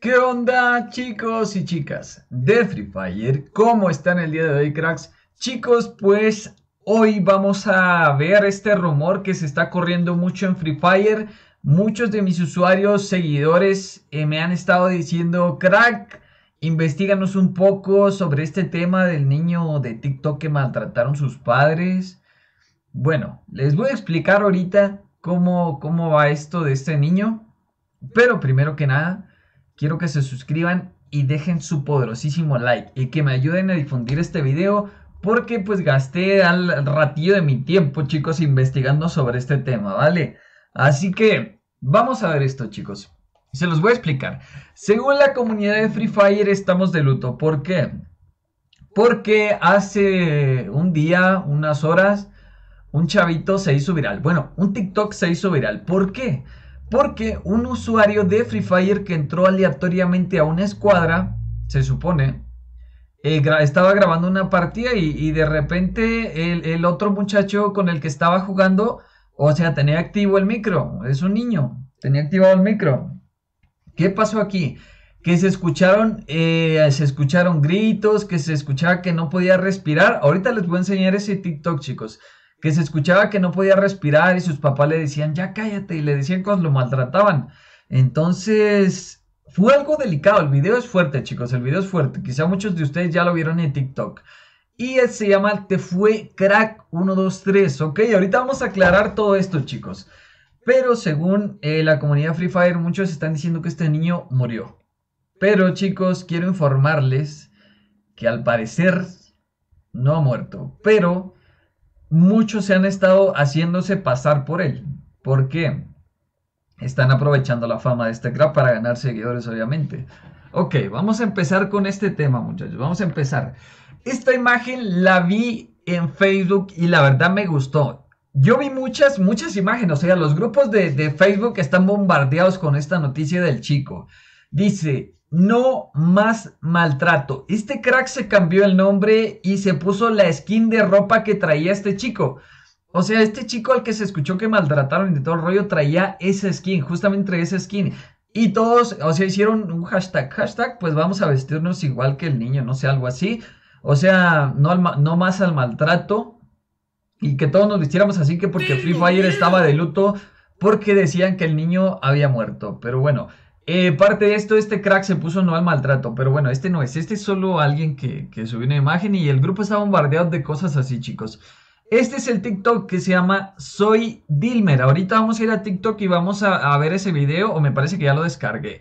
¿Qué onda chicos y chicas de Free Fire? ¿Cómo están el día de hoy cracks? Chicos, pues hoy vamos a ver este rumor que se está corriendo mucho en Free Fire. Muchos de mis usuarios, seguidores eh, me han estado diciendo, crack, investiganos un poco sobre este tema del niño de TikTok que maltrataron sus padres. Bueno, les voy a explicar ahorita cómo, cómo va esto de este niño. Pero primero que nada, quiero que se suscriban y dejen su poderosísimo like y que me ayuden a difundir este video porque pues gasté al ratillo de mi tiempo chicos investigando sobre este tema, ¿vale? Así que vamos a ver esto chicos. Se los voy a explicar. Según la comunidad de Free Fire estamos de luto. ¿Por qué? Porque hace un día, unas horas, un chavito se hizo viral. Bueno, un TikTok se hizo viral. ¿Por qué? Porque un usuario de Free Fire que entró aleatoriamente a una escuadra, se supone, eh, estaba grabando una partida y, de repente el, otro muchacho con el que estaba jugando, o sea, tenía activo el micro, es un niño, tenía activado el micro. ¿Qué pasó aquí? Que se escucharon, eh, se escucharon gritos, que se escuchaba que no podía respirar. Ahorita les voy a enseñar ese TikTok, chicos que se escuchaba que no podía respirar y sus papás le decían, ya cállate, y le decían cosas lo maltrataban. Entonces, fue algo delicado. El video es fuerte, chicos, el video es fuerte. Quizá muchos de ustedes ya lo vieron en TikTok. Y él se llama Te Fue Crack 123, ¿ok? Ahorita vamos a aclarar todo esto, chicos. Pero según eh, la comunidad Free Fire, muchos están diciendo que este niño murió. Pero chicos, quiero informarles que al parecer no ha muerto. Pero muchos se han estado haciéndose pasar por él. Porque Están aprovechando la fama de este crack para ganar seguidores, obviamente. Ok, vamos a empezar con este tema, muchachos. Vamos a empezar. Esta imagen la vi en Facebook y la verdad me gustó. Yo vi muchas, muchas imágenes. O sea, los grupos de, de Facebook están bombardeados con esta noticia del chico. Dice, no más maltrato. Este crack se cambió el nombre y se puso la skin de ropa que traía este chico. O sea, este chico al que se escuchó que maltrataron y todo el rollo traía esa skin, justamente esa skin. Y todos, o sea, hicieron un hashtag, hashtag, pues vamos a vestirnos igual que el niño, no sé, algo así. O sea, no, no más al maltrato. Y que todos nos vistiéramos así que porque Free Fire estaba de luto porque decían que el niño había muerto. Pero bueno, eh, parte de esto, este crack se puso no al maltrato, pero bueno, este no es, este es solo alguien que, subió una imagen y el grupo está bombardeado de cosas así, chicos. Este es el TikTok que se llama Soy Dilmer. Ahorita vamos a ir a TikTok y vamos a, ver ese video, o me parece que ya lo descargué.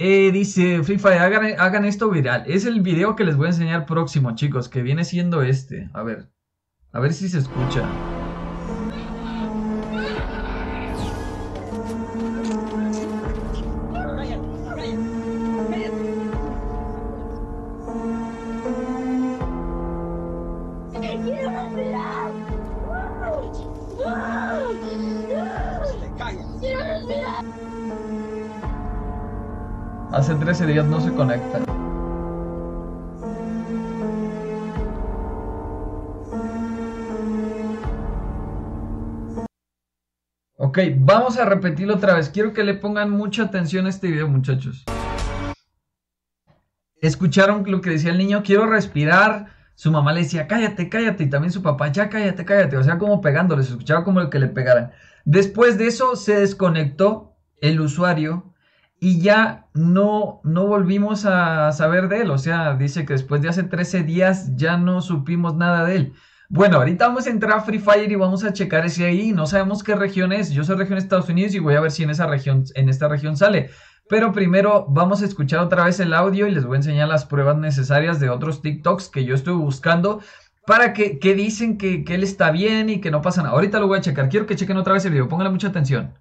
Eh, dice Free Fire, hagan, hagan esto viral. Es el video que les voy a enseñar próximo, chicos, que viene siendo este. A ver, a ver si se escucha. Hace 13 días no se conecta. Ok, vamos a repetirlo otra vez. Quiero que le pongan mucha atención a este video, muchachos. Escucharon lo que decía el niño, quiero respirar. Su mamá le decía, cállate, cállate. Y también su papá, ya cállate, cállate. O sea, como pegándole, se escuchaba como el que le pegara. Después de eso se desconectó el usuario y ya no, no volvimos a saber de él. O sea, dice que después de hace 13 días ya no supimos nada de él. Bueno, ahorita vamos a entrar a Free Fire y vamos a checar ese ahí. No sabemos qué región es. Yo soy región de Estados Unidos y voy a ver si en esa región, en esta región sale. Pero primero vamos a escuchar otra vez el audio y les voy a enseñar las pruebas necesarias de otros TikToks que yo estoy buscando para que, que dicen que, que él está bien y que no pasa nada. Ahorita lo voy a checar. Quiero que chequen otra vez el video. Pónganle mucha atención.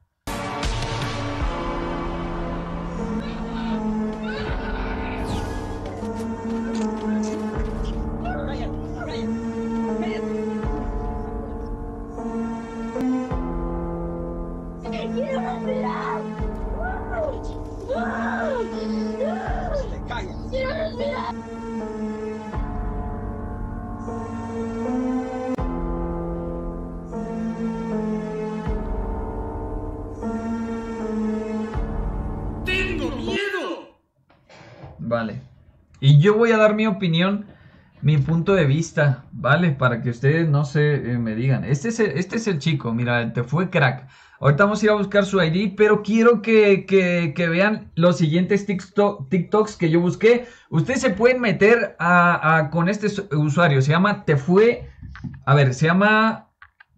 Vale. Y yo voy a dar mi opinión, mi punto de vista, ¿vale? Para que ustedes no se eh, me digan. Este es, el, este es el chico, mira, te fue crack. Ahorita vamos a ir a buscar su ID, pero quiero que, vean los siguientes TikToks que yo busqué. Ustedes se pueden meter con este usuario. Se llama Te Fue. A ver, se llama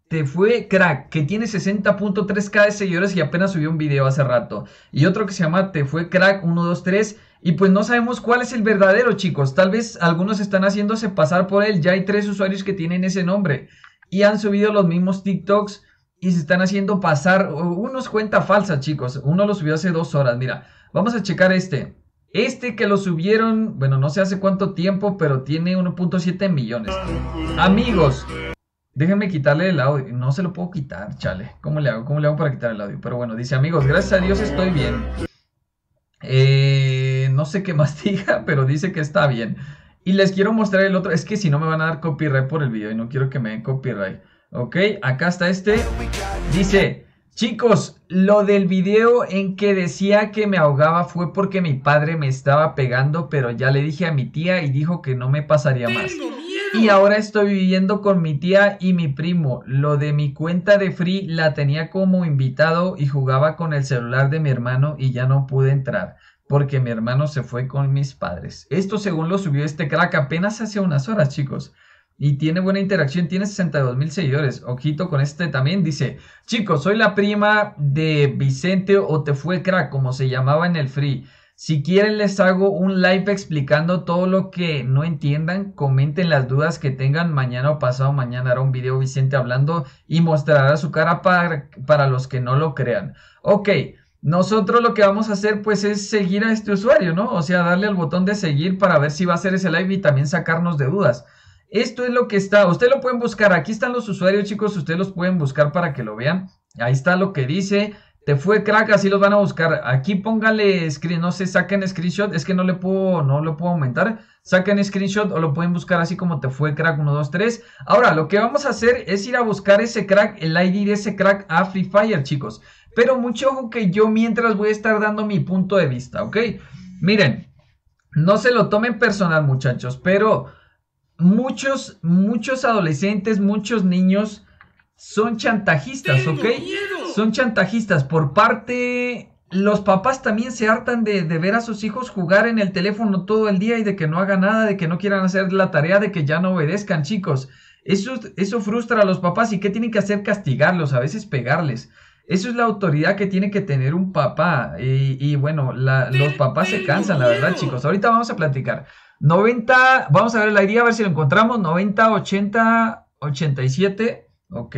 Te Fue Crack, que tiene 60.3k de seguidores y apenas subió un video hace rato. Y otro que se llama Te Fue Crack 123 y pues no sabemos cuál es el verdadero, chicos. Tal vez algunos están haciéndose pasar por él. Ya hay tres usuarios que tienen ese nombre y han subido los mismos TikToks y se están haciendo pasar unos cuenta falsas, chicos. Uno lo subió hace dos horas. Mira, vamos a checar este. Este que lo subieron, bueno, no sé hace cuánto tiempo, pero tiene 1.7 millones. Amigos, déjenme quitarle el audio. No se lo puedo quitar, chale. ¿Cómo le hago? ¿Cómo le hago para quitar el audio? Pero bueno, dice, amigos, gracias a Dios estoy bien. Eh no sé qué mastiga, pero dice que está bien. Y les quiero mostrar el otro. Es que si no me van a dar copyright por el video y no quiero que me den copyright. Ok, acá está este. Dice, chicos, lo del video en que decía que me ahogaba fue porque mi padre me estaba pegando, pero ya le dije a mi tía y dijo que no me pasaría más. Y ahora estoy viviendo con mi tía y mi primo. Lo de mi cuenta de Free la tenía como invitado y jugaba con el celular de mi hermano y ya no pude entrar porque mi hermano se fue con mis padres. Esto según lo subió este crack apenas hace unas horas, chicos. Y tiene buena interacción, tiene 62 mil seguidores. Ojito con este también. Dice, chicos, soy la prima de Vicente o te fue crack, como se llamaba en el free. Si quieren les hago un live explicando todo lo que no entiendan, comenten las dudas que tengan mañana o pasado mañana hará un video Vicente hablando y mostrará su cara para, para los que no lo crean. Ok, nosotros lo que vamos a hacer pues es seguir a este usuario, ¿no? O sea, darle al botón de seguir para ver si va a hacer ese live y también sacarnos de dudas. Esto es lo que está, Usted lo pueden buscar, aquí están los usuarios chicos, ustedes los pueden buscar para que lo vean. Ahí está lo que dice, te fue crack, así los van a buscar. Aquí póngale no sé, saquen screenshot, es que no le puedo, no lo puedo aumentar. Saquen screenshot o lo pueden buscar así como te fue crack 1, 2, 3. Ahora, lo que vamos a hacer es ir a buscar ese crack, el ID de ese crack a Free Fire, chicos. Pero mucho ojo que yo mientras voy a estar dando mi punto de vista, ¿ok? Miren, no se lo tomen personal, muchachos, pero muchos, muchos adolescentes, muchos niños son chantajistas, ¿ok? Son chantajistas. Por parte, los papás también se hartan de, ver a sus hijos jugar en el teléfono todo el día y de que no hagan nada, de que no quieran hacer la tarea, de que ya no obedezcan, chicos. Eso, eso frustra a los papás y ¿qué tienen que hacer? Castigarlos, a veces pegarles. Eso es la autoridad que tiene que tener un papá. Y, bueno, los papás se cansan, la verdad, chicos. Ahorita vamos a platicar. 90, vamos a ver la idea, a ver si lo encontramos. 90, 80, 87. Ok.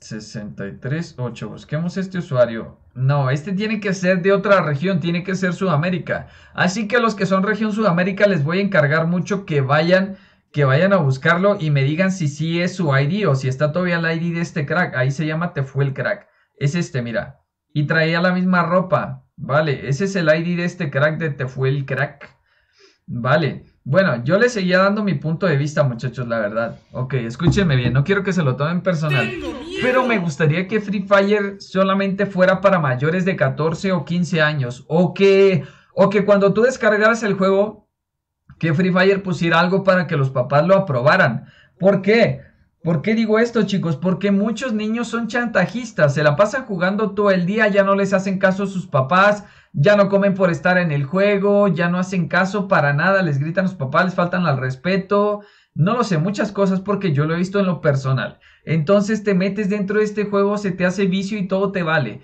638. Busquemos este usuario. No, este tiene que ser de otra región, tiene que ser Sudamérica. Así que a los que son región Sudamérica les voy a encargar mucho que vayan que vayan a buscarlo y me digan si sí es su ID o si está todavía el ID de este crack. Ahí se llama Te fue el crack. Es este, mira. Y traía la misma ropa. Vale, ese es el ID de este crack de Te fue el crack. Vale. Bueno, yo le seguía dando mi punto de vista, muchachos, la verdad. Ok, escúchenme bien, no quiero que se lo tomen personal. Pero me gustaría que Free Fire solamente fuera para mayores de 14 o 15 años. O que, o que cuando tú descargaras el juego, que Free Fire pusiera algo para que los papás lo aprobaran. ¿Por qué? ¿Por qué digo esto, chicos? Porque muchos niños son chantajistas, se la pasan jugando todo el día, ya no les hacen caso a sus papás, ya no comen por estar en el juego, ya no hacen caso para nada, les gritan a sus papás, les faltan al respeto, no lo sé, muchas cosas porque yo lo he visto en lo personal. Entonces te metes dentro de este juego, se te hace vicio y todo te vale.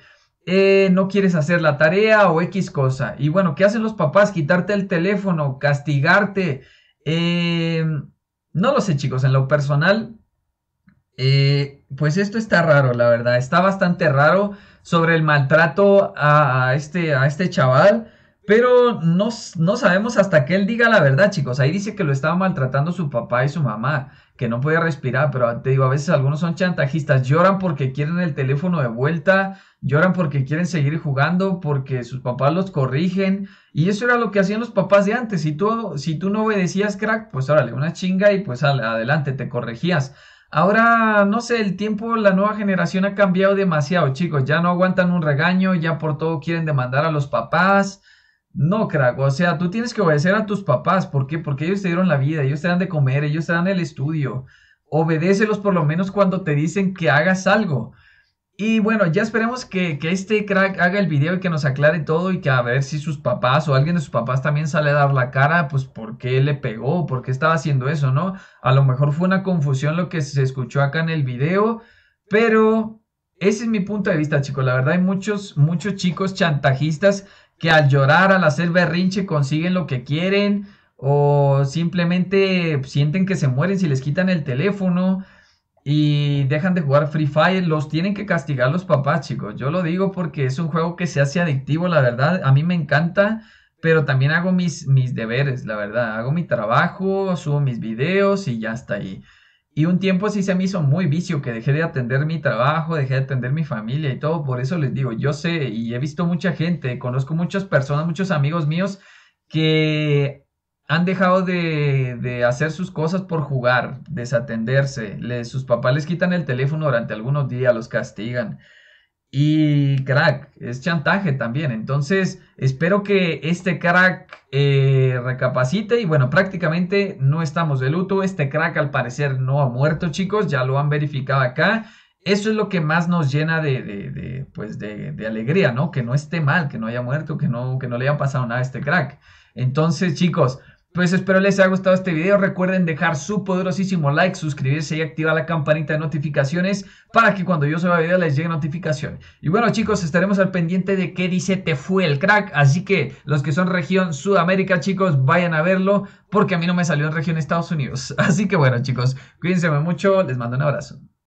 Eh, no quieres hacer la tarea o X cosa. Y bueno, ¿qué hacen los papás? Quitarte el teléfono, castigarte. Eh, no lo sé, chicos, en lo personal eh, pues esto está raro, la verdad. Está bastante raro sobre el maltrato a, este, a este chaval. Pero no, no, sabemos hasta que él diga la verdad, chicos. Ahí dice que lo estaba maltratando su papá y su mamá, que no podía respirar, pero te digo, a veces algunos son chantajistas, lloran porque quieren el teléfono de vuelta, lloran porque quieren seguir jugando, porque sus papás los corrigen. Y eso era lo que hacían los papás de antes. Si tú, si tú no obedecías, crack, pues órale, una chinga y pues adelante, te corregías. Ahora, no sé, el tiempo, la nueva generación ha cambiado demasiado, chicos. Ya no aguantan un regaño, ya por todo quieren demandar a los papás. No, crack, o sea, tú tienes que obedecer a tus papás. ¿Por qué? Porque ellos te dieron la vida, ellos te dan de comer, ellos te dan el estudio. Obedécelos por lo menos cuando te dicen que hagas algo. Y bueno, ya esperemos que, este crack haga el video y que nos aclare todo y que a ver si sus papás o alguien de sus papás también sale a dar la cara, pues por qué le pegó, por qué estaba haciendo eso, ¿no? A lo mejor fue una confusión lo que se escuchó acá en el video, pero ese es mi punto de vista, chicos. La verdad hay muchos, muchos chicos chantajistas que al llorar, al hacer berrinche, consiguen lo que quieren o simplemente sienten que se mueren si les quitan el teléfono y dejan de jugar Free Fire, los tienen que castigar los papás, chicos. Yo lo digo porque es un juego que se hace adictivo, la verdad. A mí me encanta, pero también hago mis, mis deberes, la verdad. Hago mi trabajo, subo mis videos y ya está ahí. Y un tiempo sí se me hizo muy vicio, que dejé de atender mi trabajo, dejé de atender mi familia y todo. Por eso les digo, yo sé y he visto mucha gente, conozco muchas personas, muchos amigos míos que han dejado de, hacer sus cosas por jugar, desatenderse, sus papás les quitan el teléfono durante algunos días, los castigan. Y crack, es chantaje también. Entonces, espero que este crack eh, recapacite. Y bueno, prácticamente no estamos de luto. Este crack al parecer no ha muerto, chicos. Ya lo han verificado acá. Eso es lo que más nos llena de, pues de, alegría, ¿no? Que no esté mal, que no haya muerto, que no, que no le haya pasado nada a este crack. Entonces, chicos, pues espero les haya gustado este video. Recuerden dejar su poderosísimo like, suscribirse y activar la campanita de notificaciones para que cuando yo suba video les llegue notificación. Y bueno chicos, estaremos al pendiente de qué dice Te fue el crack. Así que los que son región Sudamérica chicos, vayan a verlo porque a mí no me salió en región Estados Unidos. Así que bueno chicos, cuídense mucho. Les mando un abrazo.